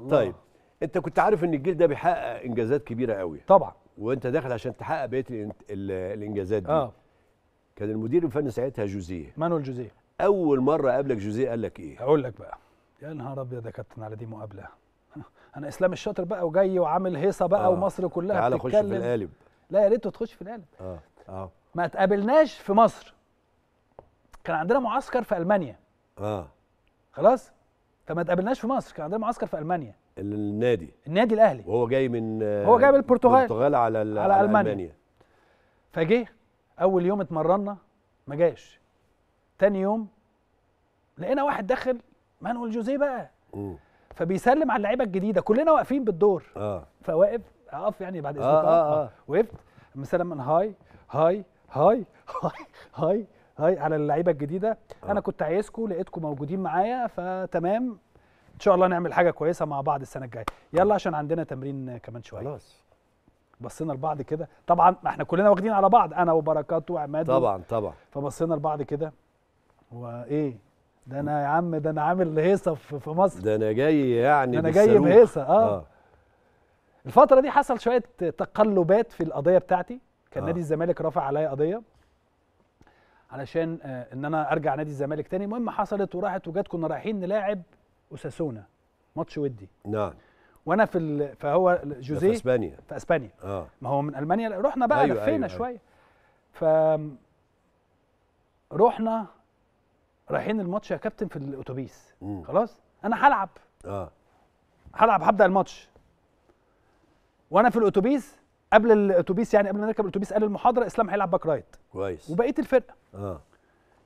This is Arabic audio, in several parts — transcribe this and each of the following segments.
الله. طيب انت كنت عارف ان الجيل ده بيحقق انجازات كبيره قوي طبعا وانت داخل عشان تحقق بقيه الانجازات دي آه. كان المدير الفني ساعتها جوزيه مانويل جوزيه اول مره قابلك جوزيه قال لك ايه اقول لك بقى يا نهار ابيض يا كابتن على دي مقابله انا اسلام الشاطر بقى وجاي وعامل هيصه بقى آه. ومصر كلها تعالى خش في القالب لا يا ريت تخش في القالب اه اه ما تقابلناش في مصر كان عندنا معسكر في المانيا اه خلاص فما تقابلناش في مصر كان عندنا معسكر في المانيا النادي النادي الاهلي وهو جاي من هو جاي من البرتغال البرتغال على على, على المانيا, ألمانيا. فجه اول يوم اتمرنا ما جاش تاني يوم لقينا واحد داخل مانويل جوزيه بقى م. فبيسلم على اللعيبه الجديده كلنا واقفين بالدور اه فواقف اقف يعني بعد اذنك آه, آه, آه, آه. وقفت مسلم من هاي هاي هاي هاي هاي هاي على اللعيبه الجديده آه. انا كنت عايزكم لقيتكم موجودين معايا فتمام ان شاء الله نعمل حاجه كويسه مع بعض السنه الجايه يلا عشان عندنا تمرين كمان شويه خلاص بصينا لبعض كده طبعا ما احنا كلنا واخدين على بعض انا وبركات وعماد طبعا طبعا فبصينا لبعض كده وايه ده انا يا عم ده انا عامل هيصه في مصر ده انا جاي يعني انا جاي بهيصه آه. اه الفتره دي حصل شويه تقلبات في القضيه بتاعتي كان آه. نادي الزمالك رافع عليا قضيه علشان آه، ان انا ارجع نادي الزمالك تاني المهم حصلت وراحت وجت كنا رايحين نلاعب اساسونا ماتش ودي نعم وانا في ال... فهو جوزيه في اسبانيا في اسبانيا آه. ما هو من المانيا رحنا بقى أيوة لفينا أيوة, أيوة. شويه ف رحنا رايحين الماتش يا كابتن في الاتوبيس خلاص انا هلعب اه هلعب هبدا الماتش وانا في الاتوبيس قبل الاتوبيس يعني قبل ما نركب الاتوبيس قال المحاضره اسلام هيلعب باك رايت كويس وبقيه الفرقه اه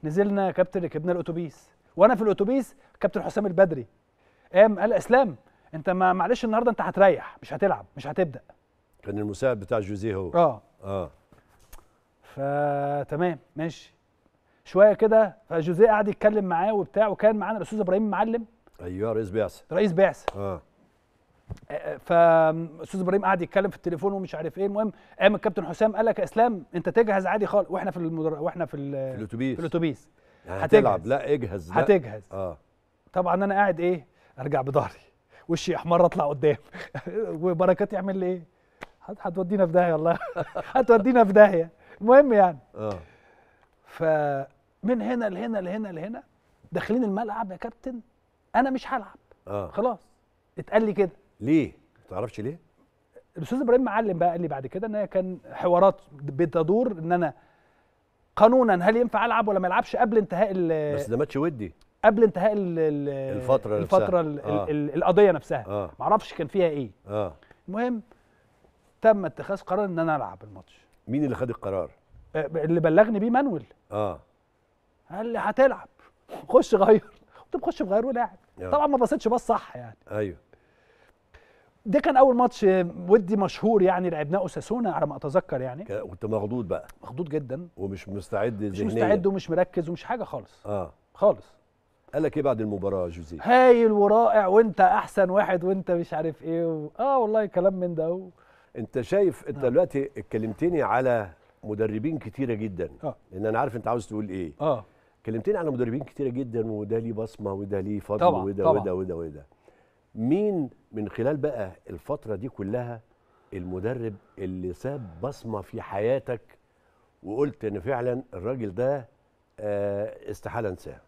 نزلنا كابتن ركبنا الاتوبيس وانا في الاتوبيس كابتن حسام البدري قام قال اسلام انت ما معلش النهارده انت هتريح مش هتلعب مش هتبدا كان المساعد بتاع جوزيه هو اه اه فتمام ماشي شويه كده فجوزيه قعد يتكلم معاه وبتاع وكان معانا الاستاذ ابراهيم معلم ايوه رئيس بعثه رئيس بعثه اه فاستاذ ابراهيم قعد يتكلم في التليفون ومش عارف ايه المهم قام الكابتن حسام قال لك اسلام انت تجهز عادي خالص واحنا في المدر... واحنا في, ال... في الاتوبيس في الاتوبيس يعني هتلعب لا اجهز لا. هتجهز اه طبعا انا قاعد ايه ارجع بظهري وشي احمر اطلع قدام وبركات يعمل لي ايه هتودينا في داهيه والله هتودينا في داهيه المهم يعني اه فمن هنا لهنا لهنا لهنا داخلين الملعب يا كابتن انا مش هلعب آه. خلاص اتقال لي كده ليه؟ ما تعرفش ليه؟ الاستاذ ابراهيم معلم بقى قال لي بعد كده ان هي كان حوارات بتدور ان انا قانونا هل ينفع العب ولا ما العبش قبل انتهاء ال بس ده ماتش ودي قبل انتهاء الـ الفتره الفتره نفسها. ال آه. القضيه نفسها آه. ما اعرفش كان فيها ايه آه. المهم تم اتخاذ قرار ان انا العب الماتش مين اللي خد القرار اللي بلغني بيه مانويل اه قال لي هتلعب خش غير قلت بخش بغير ولاعب آه. طبعا ما بصيتش بص صح يعني ايوه ده كان اول ماتش ودي مشهور يعني لعبناه اساسونا على ما اتذكر يعني كنت مخضوض بقى مخضوض جدا ومش مستعد ذهنيا مش مستعد ومش مركز ومش حاجه خالص اه خالص قال لك ايه بعد المباراه جوزيه هايل ورائع وانت احسن واحد وانت مش عارف ايه و... اه والله كلام من ده و... انت شايف انت آه. دلوقتي اتكلمتني على مدربين كتيره جدا آه. لان انا عارف انت عاوز تقول ايه اه كلمتني على مدربين كتيره جدا وده ليه بصمه وده ليه فضل طبعًا وده وده وده وده مين من خلال بقى الفتره دي كلها المدرب اللي ساب بصمه في حياتك وقلت ان فعلا الراجل ده آه، استحاله انساه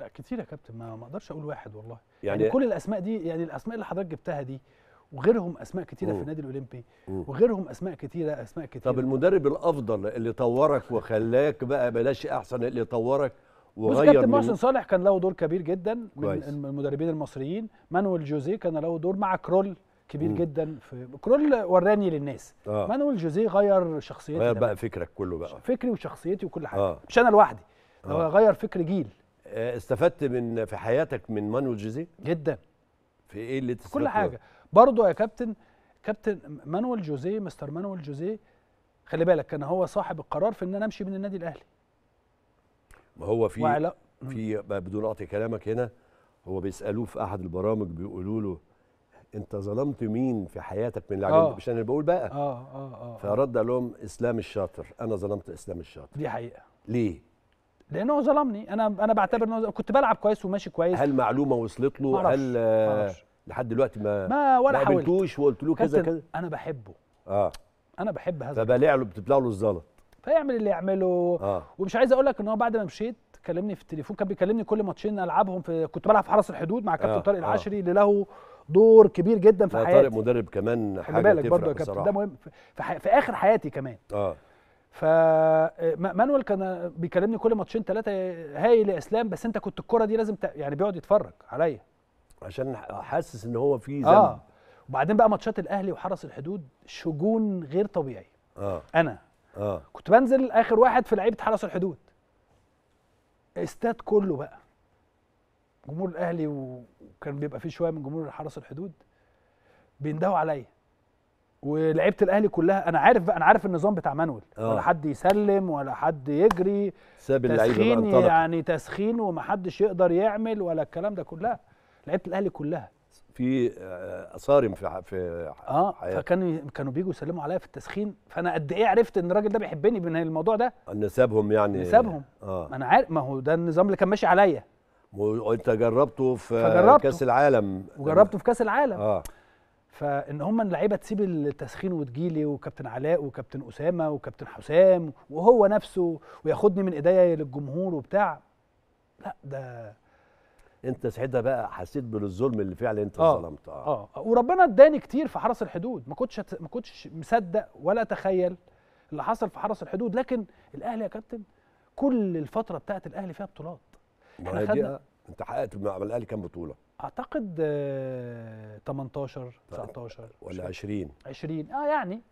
لا كتير يا كابتن ما اقدرش اقول واحد والله يعني, يعني كل الاسماء دي يعني الاسماء اللي حضرتك جبتها دي وغيرهم اسماء كتيره مم. في النادي الاولمبي مم. وغيرهم اسماء كتيره اسماء كتيره طب المدرب الافضل اللي طورك وخلاك بقى بلاش احسن اللي طورك وغير كابتن محسن صالح كان له دور كبير جدا من كويس. المدربين المصريين مانويل جوزيه كان له دور مع كرول كبير م. جدا في كرول وراني للناس آه. مانويل جوزيه غير شخصيتي غير بقى فكرك كله بقى فكري وشخصيتي وكل حاجه آه. مش انا لوحدي آه. غير فكر جيل آه، استفدت من في حياتك من مانويل جوزيه جدا في ايه اللي تستفدت كل حاجه برضه يا كابتن كابتن مانويل جوزيه مستر مانويل جوزيه خلي بالك كان هو صاحب القرار في ان انا امشي من النادي الاهلي هو في وعلا... في بدون اقطع كلامك هنا هو بيسالوه في احد البرامج بيقولوا له انت ظلمت مين في حياتك من اللي آه. مش انا اللي بقول بقى آه،, اه اه اه فرد قال لهم اسلام الشاطر انا ظلمت اسلام الشاطر دي حقيقه ليه؟ لانه ظلمني انا انا بعتبر انه كنت بلعب كويس وماشي كويس هل معلومه وصلت له؟ معرفش. هل معرفش. لحد دلوقتي ما ما ولا ما قابلتوش وقلت له كذا كذا انا بحبه اه انا بحب هذا فبلع له بتبلع له الزلط فيعمل اللي يعمله آه. ومش عايز اقول لك ان هو بعد ما مشيت كلمني في التليفون كان بيكلمني كل ماتشين العبهم في كنت بلعب في حرس الحدود مع كابتن آه. طارق آه. العشري اللي له دور كبير جدا في حياتي طارق مدرب كمان حاجه بالك برضه يا كابتن ده مهم في, في اخر حياتي كمان اه ف مانويل كان بيكلمني كل ماتشين ثلاثه هايل يا اسلام بس انت كنت الكره دي لازم ت... يعني بيقعد يتفرج عليا عشان حاسس ان هو في ذنب اه وبعدين بقى ماتشات الاهلي وحرس الحدود شجون غير طبيعي اه انا اه كنت بنزل اخر واحد في لعيبه حرس الحدود استاد كله بقى جمهور الاهلي وكان بيبقى فيه شويه من جمهور حرس الحدود بيندهوا عليا ولعيبه الاهلي كلها انا عارف بقى انا عارف النظام بتاع مانويل آه. ولا حد يسلم ولا حد يجري ساب اللعيبه يعني تسخين ومحدش يقدر يعمل ولا الكلام ده كلها لعيبه الاهلي كلها في آه، صارم في في اه فكانوا كانوا بييجوا يسلموا عليا في التسخين فانا قد ايه عرفت ان الراجل ده بيحبني من الموضوع ده آه، نسابهم سابهم يعني سابهم اه ما انا عارف ما هو ده النظام اللي كان ماشي عليا وانت جربته في كاس العالم وجربته في كاس العالم اه فان هم اللعيبه تسيب التسخين وتجيلي وكابتن علاء وكابتن اسامه وكابتن حسام وهو نفسه وياخدني من ايديا للجمهور وبتاع لا ده انت ساعتها بقى حسيت بالظلم اللي فعلا انت آه ظلمت اه اه وربنا اداني كتير في حرس الحدود ما كنتش ما كنتش مصدق ولا اتخيل اللي حصل في حرس الحدود لكن الاهلي يا كابتن كل الفتره بتاعت الاهلي فيها بطولات احنا خدنا انت حققت مع الاهلي كام بطوله؟ اعتقد آه 18 19 ولا 20 20 اه يعني